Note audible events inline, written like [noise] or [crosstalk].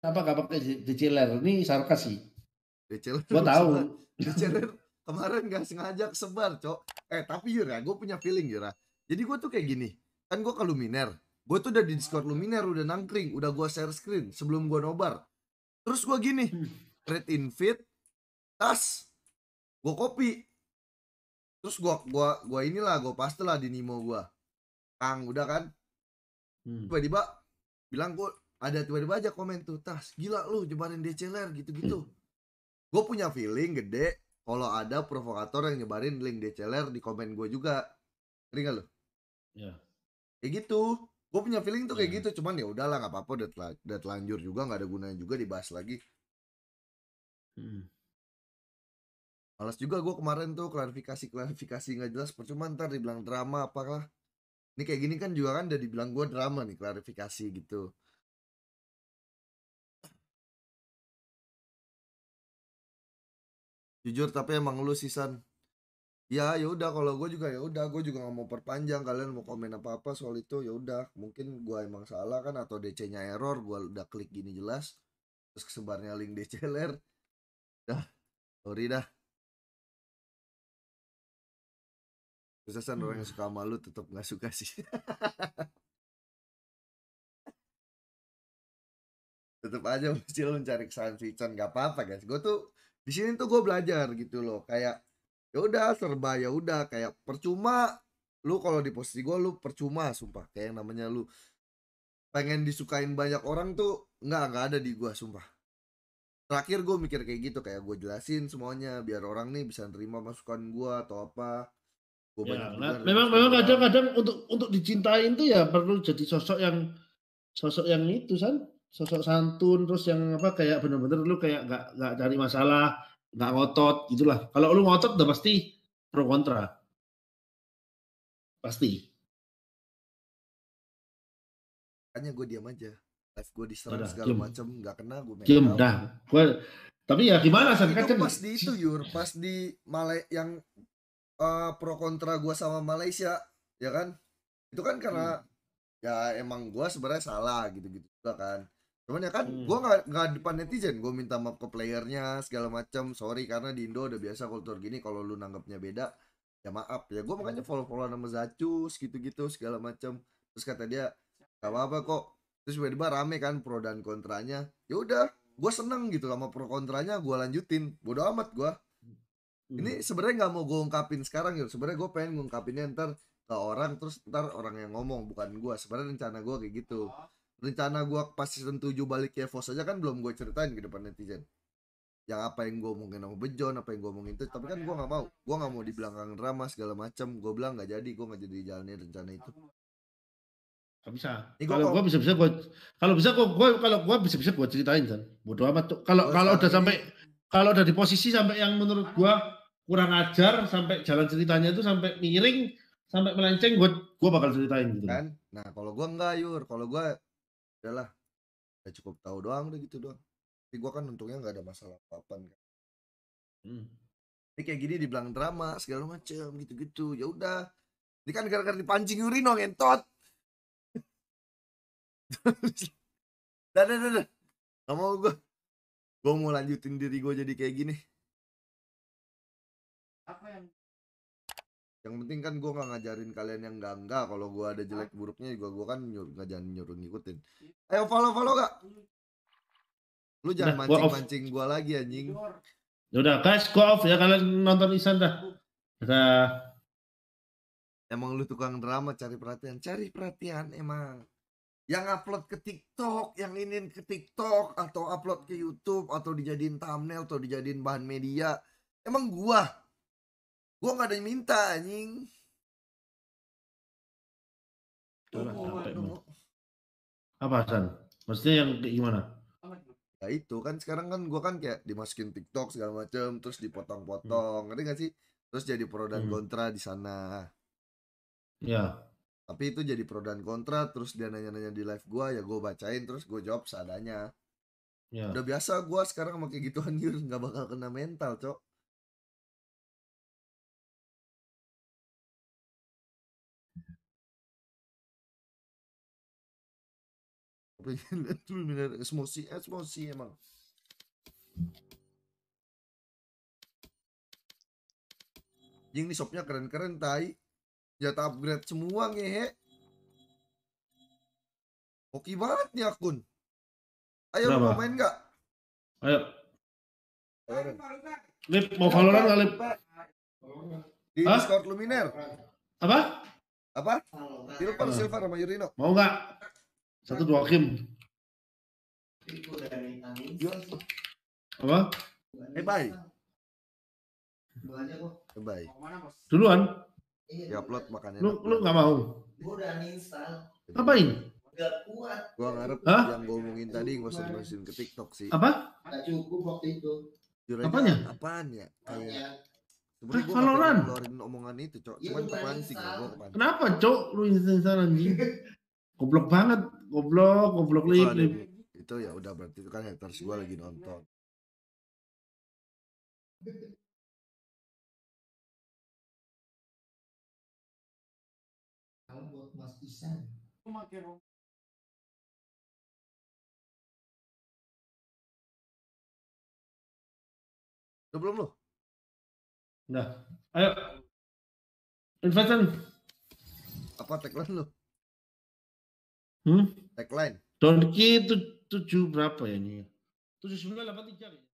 Kenapa gak pakai DCLR? Ini sarkas sih. DCLR. Gua tahu. DCLR kemarin gak sengaja sebar, Cok. Eh, tapi Yura, gue punya feeling Yura. Jadi gue tuh kayak gini. Kan gue ke Luminer. Gue tuh udah di Discord Luminer, udah nangkring, udah gue share screen sebelum gue nobar. Terus gue gini, in hmm. invite, tas, gue kopi. Terus gue gua gua inilah, gue pastilah di Nimo gue. Kang, udah kan? Hmm. Tiba-tiba bilang gue ada tiba-tiba aja komen tuh tas gila lu nyebarin DCLR gitu-gitu gue punya feeling gede kalau ada provokator yang nyebarin link DCLR di komen gue juga ringan gak lu? ya kayak gitu gue punya feeling tuh kayak iya. gitu cuman ya udahlah nggak apa-apa udah, tel udah telanjur juga nggak ada gunanya juga dibahas lagi hmm. Males juga gue kemarin tuh klarifikasi klarifikasi nggak jelas percuma ntar dibilang drama apakah ini kayak gini kan juga kan udah dibilang gue drama nih klarifikasi gitu jujur tapi emang lu sisan ya ya udah kalau gue juga ya udah gue juga nggak mau perpanjang kalian mau komen apa apa soal itu ya udah mungkin gue emang salah kan atau DC nya error gue udah klik gini jelas terus kesebarnya link DC ler dah sorry dah Kesan hmm. orang yang suka malu tetap nggak suka sih [laughs] tetap aja masih lu mencari kesan Vincent nggak apa-apa guys gue tuh di sini tuh gue belajar gitu loh kayak ya udah serba ya udah kayak percuma lu kalau di posisi gue lu percuma sumpah kayak yang namanya lu pengen disukain banyak orang tuh nggak nggak ada di gue sumpah terakhir gue mikir kayak gitu kayak gue jelasin semuanya biar orang nih bisa nerima masukan gue atau apa gue ya, banyak nah, memang memang kadang-kadang untuk untuk dicintain tuh ya perlu jadi sosok yang sosok yang itu san sosok santun terus yang apa kayak bener-bener lu kayak gak, gak cari masalah gak ngotot gitulah kalau lu ngotot udah pasti pro kontra pasti hanya gue diam aja live gue diserang segala macam nggak kena gue diam dah gue tapi ya gimana sih kan pas di itu yur pas di Malay yang uh, pro kontra gue sama Malaysia ya kan itu kan karena hmm. ya emang gue sebenarnya salah gitu gitu kan cuman ya kan hmm. gue gak, gak depan netizen gue minta maaf ke playernya segala macam sorry karena di Indo udah biasa kultur gini kalau lu nanggapnya beda ya maaf ya gue makanya follow hmm. follow nama Zacus gitu gitu segala macam terus kata dia gak apa apa kok terus tiba-tiba rame kan pro dan kontranya ya udah gue seneng gitu sama pro kontranya gue lanjutin bodoh amat gue hmm. ini sebenarnya nggak mau gue ungkapin sekarang gitu sebenarnya gue pengen ngungkapinnya ntar ke orang terus ntar orang yang ngomong bukan gue sebenarnya rencana gue kayak gitu oh rencana gue pas season 7 balik ke Evos aja kan belum gua ceritain ke depan netizen yang apa yang gue omongin sama Bejon apa yang gua omongin itu tapi kan ya, ya. gua nggak mau gua nggak mau dibilang belakang drama segala macam gua bilang nggak jadi gua nggak jadi jalannya rencana itu Gak bisa. Eh, kalau gua bisa bisa gua kalau bisa gua, gua kalau gua bisa bisa gua ceritain kan. Bodoh amat tuh. Kalau kalau udah sampai kalau udah di posisi sampai yang menurut gua kurang ajar sampai jalan ceritanya itu sampai miring sampai melenceng gua gua bakal ceritain gitu. Kan? Nah, kalau gua enggak, Yur. Kalau gua udahlah udah cukup tahu doang udah gitu doang tapi gua kan untungnya nggak ada masalah apa apa kan hmm. ini kayak gini dibilang drama segala macem gitu gitu ya udah ini kan gara-gara dipancing urino, ngentot [laughs] dah dah dah dah gak mau gue gue mau lanjutin diri gua jadi kayak gini yang penting kan gue nggak ngajarin kalian yang enggak enggak kalau gue ada jelek buruknya juga gue kan nyuruh nggak jangan nyuruh ngikutin ayo follow follow gak lu jangan nah, mancing mancing gue lagi anjing ya udah guys gue off ya kalian nonton Isan dah emang lu tukang drama cari perhatian cari perhatian emang yang upload ke TikTok, yang ini ke TikTok atau upload ke YouTube atau dijadiin thumbnail atau dijadiin bahan media. Emang gua Gua nggak ada yang minta anjing. Itulah, oh, Apa San? Maksudnya yang kayak gimana? Ya itu kan sekarang kan gua kan kayak dimasukin TikTok segala macem terus dipotong-potong. Hmm. Ngerti gak sih? Terus jadi pro dan hmm. kontra di sana. Ya. Tapi itu jadi pro dan kontra terus dia nanya-nanya di live gua ya gua bacain terus gua jawab seadanya. Ya. Udah biasa gua sekarang sama kayak gituan [laughs] anjir nggak bakal kena mental, Cok. اسمه سي اسمه سي ام Jing ini shopnya keren-keren tai Jatah upgrade semua ngehe Oke banget nih akun Ayo mau main gak? Ayo Lip mau Valorant gak Lip? Di Discord Luminer Apa? Apa? Silver, Silver sama Yurino Mau gak? Satu dua hakim. Apa? Eh baik. baik. Eh, Duluan. Ya upload makanya. Lu lu nggak mau? apa udah Ngapain? Gak kuat. Gua ngarep Hah? yang gua omongin tadi gua usah masukin ke TikTok sih. Apa? Gak cukup waktu itu. Jurnanya, apanya? Apaan ya? Kayak Sebenernya ngeluarin omongan itu, Cok. Cuman ya, kepancing, gua kepancing. Kenapa, Cok? Lu instan anjing? [laughs] goblok banget goblok goblok lip, lip. itu ya udah berarti itu kan haters gue lagi nonton kalau buat Mas Isan Udah belum lo? Udah. Ayo. Investment. Apa tagline lo? Hmm? Tagline. Donkey tujuh berapa ya ini? Tujuh sembilan delapan tiga.